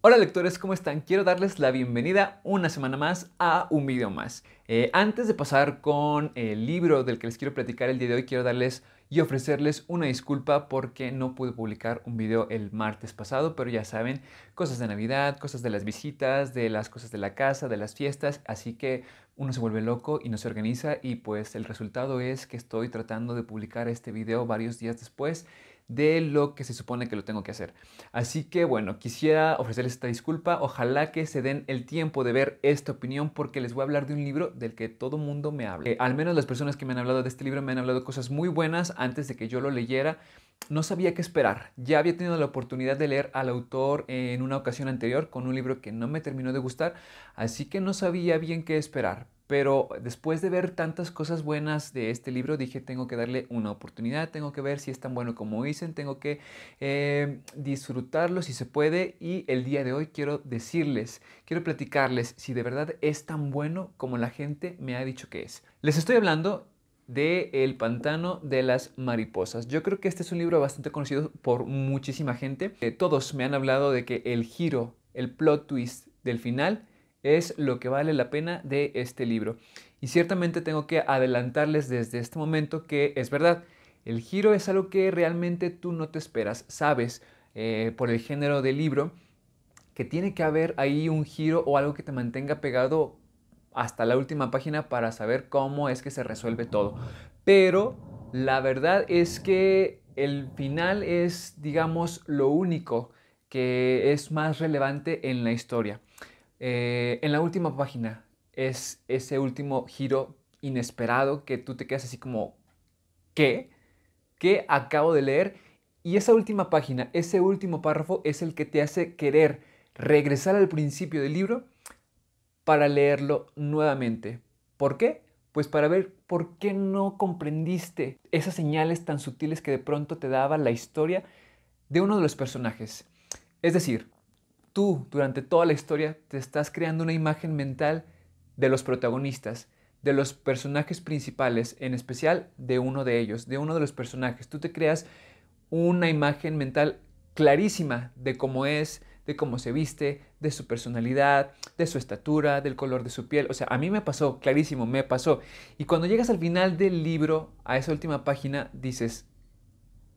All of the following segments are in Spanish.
Hola lectores, ¿cómo están? Quiero darles la bienvenida una semana más a un video más. Eh, antes de pasar con el libro del que les quiero platicar el día de hoy, quiero darles y ofrecerles una disculpa porque no pude publicar un video el martes pasado, pero ya saben, cosas de Navidad, cosas de las visitas, de las cosas de la casa, de las fiestas, así que uno se vuelve loco y no se organiza y pues el resultado es que estoy tratando de publicar este video varios días después de lo que se supone que lo tengo que hacer. Así que bueno, quisiera ofrecerles esta disculpa. Ojalá que se den el tiempo de ver esta opinión porque les voy a hablar de un libro del que todo mundo me habla. Eh, al menos las personas que me han hablado de este libro me han hablado cosas muy buenas antes de que yo lo leyera. No sabía qué esperar. Ya había tenido la oportunidad de leer al autor en una ocasión anterior con un libro que no me terminó de gustar, así que no sabía bien qué esperar pero después de ver tantas cosas buenas de este libro, dije, tengo que darle una oportunidad, tengo que ver si es tan bueno como dicen, tengo que eh, disfrutarlo si se puede. Y el día de hoy quiero decirles, quiero platicarles si de verdad es tan bueno como la gente me ha dicho que es. Les estoy hablando de El pantano de las mariposas. Yo creo que este es un libro bastante conocido por muchísima gente. Eh, todos me han hablado de que el giro, el plot twist del final es lo que vale la pena de este libro. Y ciertamente tengo que adelantarles desde este momento que es verdad, el giro es algo que realmente tú no te esperas, sabes, eh, por el género del libro, que tiene que haber ahí un giro o algo que te mantenga pegado hasta la última página para saber cómo es que se resuelve todo. Pero la verdad es que el final es, digamos, lo único que es más relevante en la historia. Eh, en la última página es ese último giro inesperado que tú te quedas así como, ¿qué? ¿Qué acabo de leer? Y esa última página, ese último párrafo es el que te hace querer regresar al principio del libro para leerlo nuevamente. ¿Por qué? Pues para ver por qué no comprendiste esas señales tan sutiles que de pronto te daba la historia de uno de los personajes. Es decir, tú durante toda la historia te estás creando una imagen mental de los protagonistas, de los personajes principales, en especial de uno de ellos, de uno de los personajes. Tú te creas una imagen mental clarísima de cómo es, de cómo se viste, de su personalidad, de su estatura, del color de su piel. O sea, a mí me pasó, clarísimo, me pasó. Y cuando llegas al final del libro, a esa última página, dices,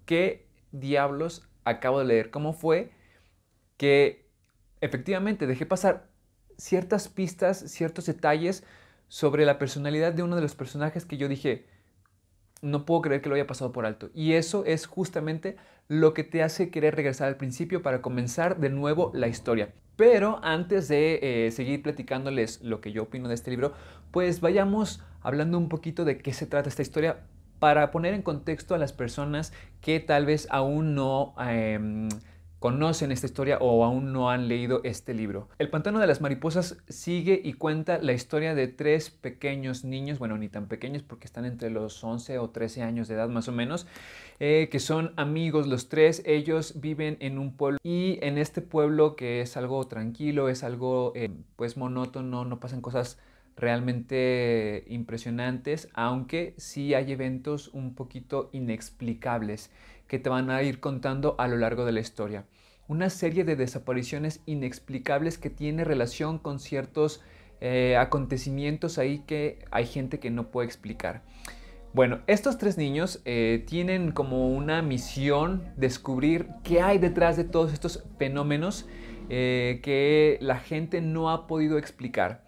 ¿qué diablos acabo de leer? ¿Cómo fue que efectivamente dejé pasar ciertas pistas, ciertos detalles sobre la personalidad de uno de los personajes que yo dije, no puedo creer que lo haya pasado por alto. Y eso es justamente lo que te hace querer regresar al principio para comenzar de nuevo la historia. Pero antes de eh, seguir platicándoles lo que yo opino de este libro, pues vayamos hablando un poquito de qué se trata esta historia para poner en contexto a las personas que tal vez aún no... Em, conocen esta historia o aún no han leído este libro. El Pantano de las Mariposas sigue y cuenta la historia de tres pequeños niños, bueno, ni tan pequeños porque están entre los 11 o 13 años de edad más o menos, eh, que son amigos los tres, ellos viven en un pueblo y en este pueblo que es algo tranquilo, es algo eh, pues monótono, no pasan cosas realmente impresionantes, aunque sí hay eventos un poquito inexplicables que te van a ir contando a lo largo de la historia. Una serie de desapariciones inexplicables que tiene relación con ciertos eh, acontecimientos ahí que hay gente que no puede explicar. Bueno, estos tres niños eh, tienen como una misión descubrir qué hay detrás de todos estos fenómenos eh, que la gente no ha podido explicar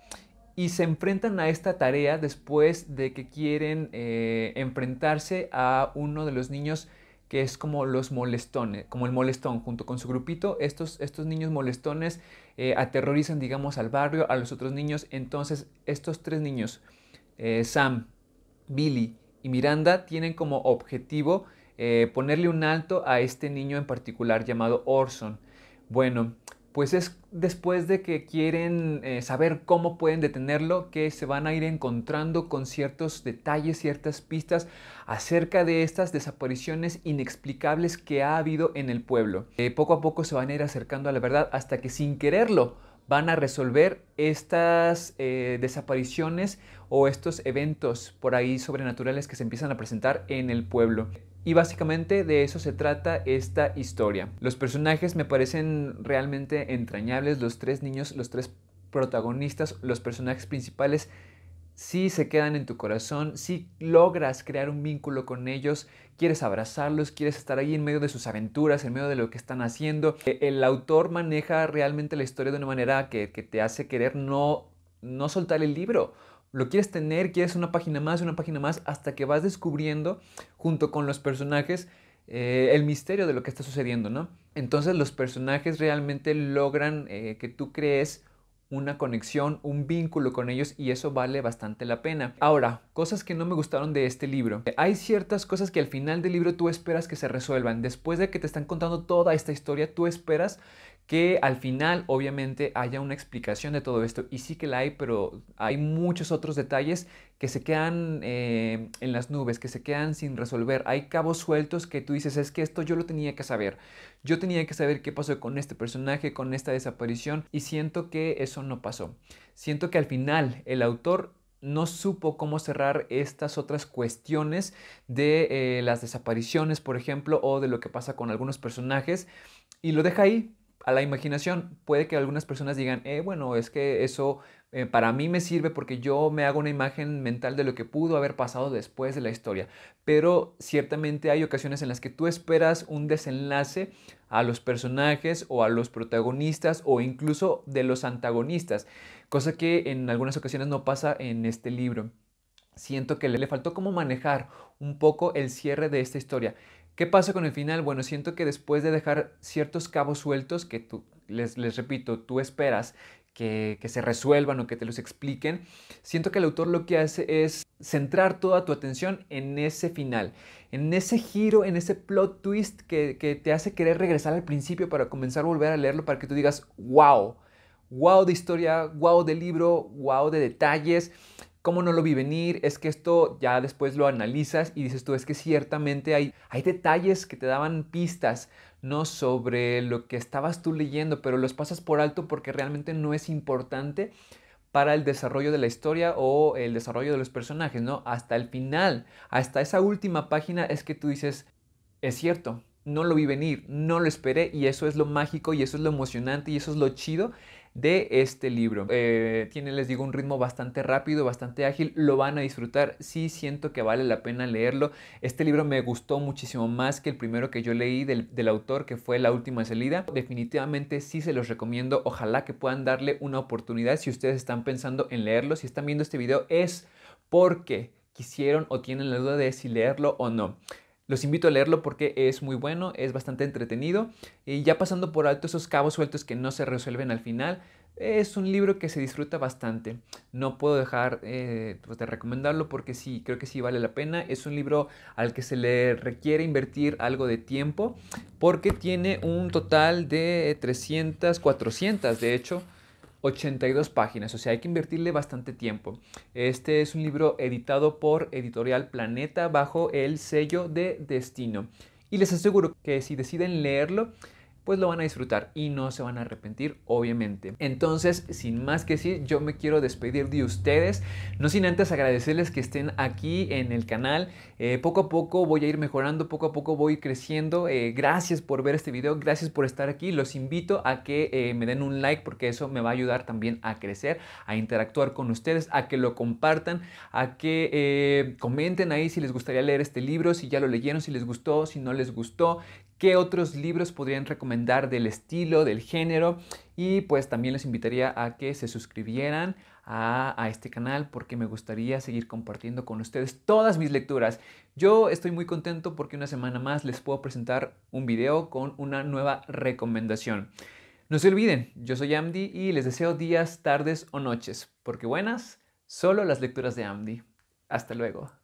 y se enfrentan a esta tarea después de que quieren eh, enfrentarse a uno de los niños que es como los molestones, como el molestón, junto con su grupito, estos, estos niños molestones eh, aterrorizan, digamos, al barrio, a los otros niños, entonces estos tres niños, eh, Sam, Billy y Miranda, tienen como objetivo ponerle un alto a este niño en particular llamado Orson. Bueno, pues es después de que quieren eh, saber cómo pueden detenerlo que se van a ir encontrando con ciertos detalles, ciertas pistas acerca de estas desapariciones inexplicables que ha habido en el pueblo. Eh, poco a poco se van a ir acercando a la verdad hasta que sin quererlo van a resolver estas eh, desapariciones o estos eventos por ahí sobrenaturales que se empiezan a presentar en el pueblo. Y básicamente de eso se trata esta historia. Los personajes me parecen realmente entrañables, los tres niños, los tres protagonistas, los personajes principales, sí se quedan en tu corazón, si sí logras crear un vínculo con ellos, quieres abrazarlos, quieres estar ahí en medio de sus aventuras, en medio de lo que están haciendo. E, el autor maneja realmente la historia de una manera que, te hace querer no soltar el libro. Lo quieres tener, quieres una página más, una página más, hasta que vas descubriendo junto con los personajes eh, el misterio de lo que está sucediendo, ¿no? Entonces los personajes realmente logran eh, que tú crees una conexión, un vínculo con ellos y eso vale bastante la pena. Ahora, cosas que no me gustaron de este libro. Hay ciertas cosas que al final del libro tú esperas que se resuelvan. Después de que te están contando toda esta historia, tú esperas que al final obviamente haya una explicación de todo esto y sí que la hay, pero hay muchos otros detalles que se quedan eh, en las nubes, que se quedan sin resolver. Hay cabos sueltos que tú dices, es que esto yo lo tenía que saber. Yo tenía que saber qué pasó con este personaje, con esta desaparición y siento que eso no pasó. Siento que al final el autor no supo cómo cerrar estas otras cuestiones de eh, las desapariciones, por ejemplo, o de lo que pasa con algunos personajes y lo deja ahí a la imaginación puede que algunas personas digan, eh, bueno, es que eso eh, para mí me sirve porque yo me hago una imagen mental de lo que pudo haber pasado después de la historia. Pero ciertamente hay ocasiones en las que tú esperas un desenlace a los personajes o a los protagonistas o incluso de los antagonistas, cosa que en algunas ocasiones no pasa en este libro. Siento que le faltó como manejar un poco el cierre de esta historia. ¿Qué pasa con el final? Bueno, siento que después de dejar ciertos cabos sueltos que tú, les, repito, tú esperas que, se resuelvan o que te los expliquen, siento que el autor lo que hace es centrar toda tu atención en ese final, en ese giro, en ese plot twist que, que te hace querer regresar al principio para comenzar a volver a leerlo para que tú digas, wow, wow de historia, wow de libro, wow de detalles. ¿Cómo no lo vi venir? Es que esto ya después lo analizas y dices tú, es que ciertamente hay, hay detalles que te daban pistas, no sobre lo que estabas tú leyendo, pero los pasas por alto porque realmente no es importante para el desarrollo de la historia o el desarrollo de los personajes, ¿no? Hasta el final, hasta esa última página es que tú dices, es cierto, no lo vi venir, no lo esperé y eso es lo mágico y eso es lo emocionante y eso es lo chido de este libro. Eh, tiene, les digo, un ritmo bastante rápido, bastante ágil, lo van a disfrutar, sí siento que vale la pena leerlo. Este libro me gustó muchísimo más que el primero que yo leí del, del autor, que fue La Última Salida. Definitivamente sí se los recomiendo, ojalá que puedan darle una oportunidad si ustedes están pensando en leerlo, si están viendo este video es porque quisieron o tienen la duda de si leerlo o no. Los invito a leerlo porque es muy bueno, es bastante entretenido. Y ya pasando por alto esos cabos sueltos que no se resuelven al final, es un libro que se disfruta bastante. No puedo dejar eh, pues, de recomendarlo porque sí, creo que sí vale la pena. Es un libro al que se le requiere invertir algo de tiempo porque tiene un total de 300, 400 de hecho 82 páginas, o sea, hay que invertirle bastante tiempo. Este es un libro editado por Editorial Planeta bajo el sello de Destino. Y les aseguro que si deciden leerlo, pues lo van a disfrutar y no se van a arrepentir, obviamente. Entonces, sin más que decir, yo me quiero despedir de ustedes, no sin antes agradecerles que estén aquí en el canal. Eh, poco a poco voy a ir mejorando, poco a poco voy creciendo. Eh, gracias por ver este video, gracias por estar aquí. Los invito a que eh, me den un like porque eso me va a ayudar también a crecer, a interactuar con ustedes, a que lo compartan, a que comenten ahí si les gustaría leer este libro, si ya lo leyeron, si les gustó, si no les gustó, qué otros libros podrían recomendar del estilo, del género y pues también les invitaría a que se suscribieran a, este canal porque me gustaría seguir compartiendo con ustedes todas mis lecturas. Yo estoy muy contento porque una semana más les puedo presentar un video con una nueva recomendación. No se olviden, yo soy Amdi y les deseo días, tardes o noches, porque buenas, solo las lecturas de Amdi. Hasta luego.